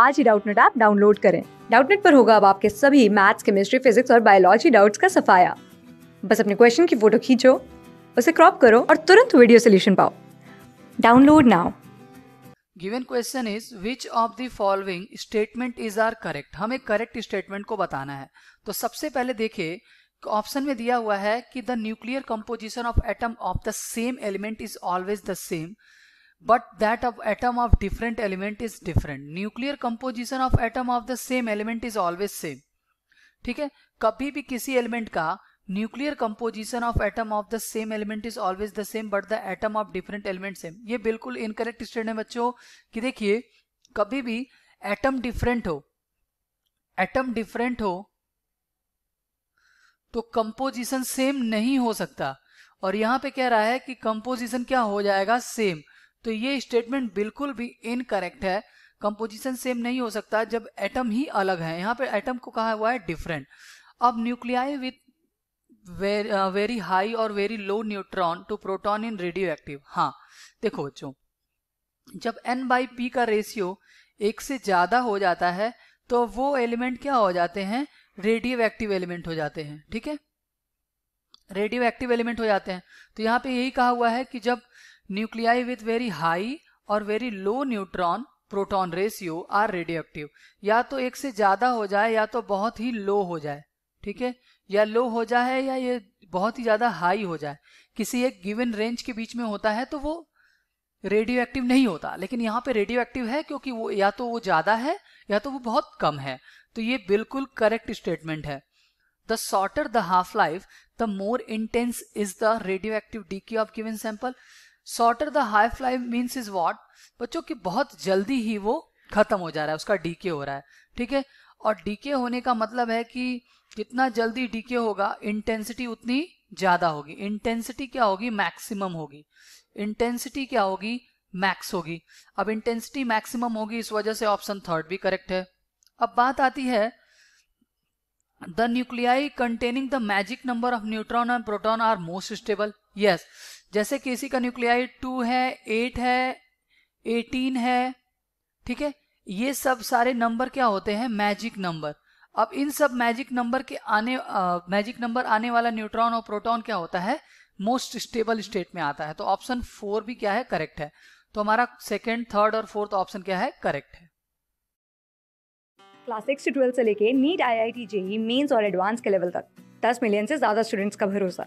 आज ही Doubtnut app download करें डाउटनेट पर होगा अब आपके सभी मैथ्स केमिस्ट्री फिजिक्स और बायोलॉजी डाउट्स का सफाया बस अपने क्वेश्चन की फोटो खींचो उसे क्रॉप करो और तुरंत वीडियो सोल्यूशन पाओ download now given question is which of the following statement is are correct हमें करेक्ट स्टेटमेंट को बताना है तो सबसे पहले देखे ऑप्शन में दिया हुआ है कि the nuclear composition of atom of the same element is always the same but that of atom of different element is different nuclear composition of atom of the same element is always same ठीक है कभी भी किसी element का nuclear composition of atom of the same element is always the same but the atom of different element same ये बिल्कुल incorrect statement है बच्चों कि देखिए कभी भी एटम डिफरेंट हो एटम डिफरेंट हो तो कंपोजिशन सेम नहीं हो सकता और यहां पे कह रहा है कि कंपोजिशन क्या हो जाएगा सेम तो ये स्टेटमेंट बिल्कुल भी इनकरेक्ट है कंपोजिशन सेम नहीं हो सकता जब एटम ही अलग है यहाँ पे एटम को कहा हुआ है डिफरेंट अब न्यूक्लियाई विद वेरी हाई और very low neutron to proton in radioactive हाँ देखो बच्चों जब n बाई पी का रेशियो एक से ज़्यादा हो जाता है तो वो एलिमेंट क्या हो जाते हैं रेडियो एक्टिव एलिमेंट हो जाते हैं ठीक है रेडियो एक्टिव एलिमेंट हो जाते हैं तो यहाँ पे यही कहा हुआ है कि जब न्यूक्लियाई विथ वेरी हाई और very low neutron proton ratio are radioactive या तो एक से ज्यादा हो जाए या तो बहुत ही लो हो जाए ठीक है या लो हो जाए या ये बहुत ही ज्यादा हाई हो जाए किसी एक गिवन रेंज के बीच में होता है तो वो रेडियो एक्टिव नहीं होता लेकिन यहाँ पे रेडियो एक्टिव है क्योंकि वो या तो वो ज्यादा है या तो वो बहुत कम है तो ये बिल्कुल करेक्ट स्टेटमेंट है the shorter the half life the more intense is the radioactive decay of given sample shorter the half फ्लाई मीन्स इज वॉट बच्चों की बहुत जल्दी ही वो खत्म हो जा रहा है उसका डीके हो रहा है ठीक है और डीके होने का मतलब है कि जितना जल्दी डीके होगा इंटेंसिटी उतनी ज़्यादा होगी इंटेंसिटी क्या होगी मैक्सिमम होगी इंटेंसिटी क्या होगी मैक्स होगी अब इंटेंसिटी मैक्सिमम होगी इस वजह से ऑप्शन थर्ड भी करेक्ट है अब बात आती है the nuclei containing the magic number of neutron and proton are most stable yes जैसे किसी का न्यूक्लियाई टू है एट है एटीन है ठीक है ये सब सारे नंबर क्या होते हैं मैजिक नंबर अब इन सब मैजिक नंबर के आने मैजिक नंबर आने वाला न्यूट्रॉन और प्रोटॉन क्या होता है मोस्ट स्टेबल स्टेट में आता है तो ऑप्शन फोर भी क्या है करेक्ट है तो हमारा सेकेंड थर्ड और फोर्थ ऑप्शन क्या है करेक्ट है क्लास सिक्स ट्वेल्थ से लेके NEET I I T JEE mains और एडवांस के लेवल तक दस मिलियन से ज्यादा स्टूडेंट्स का भरोसा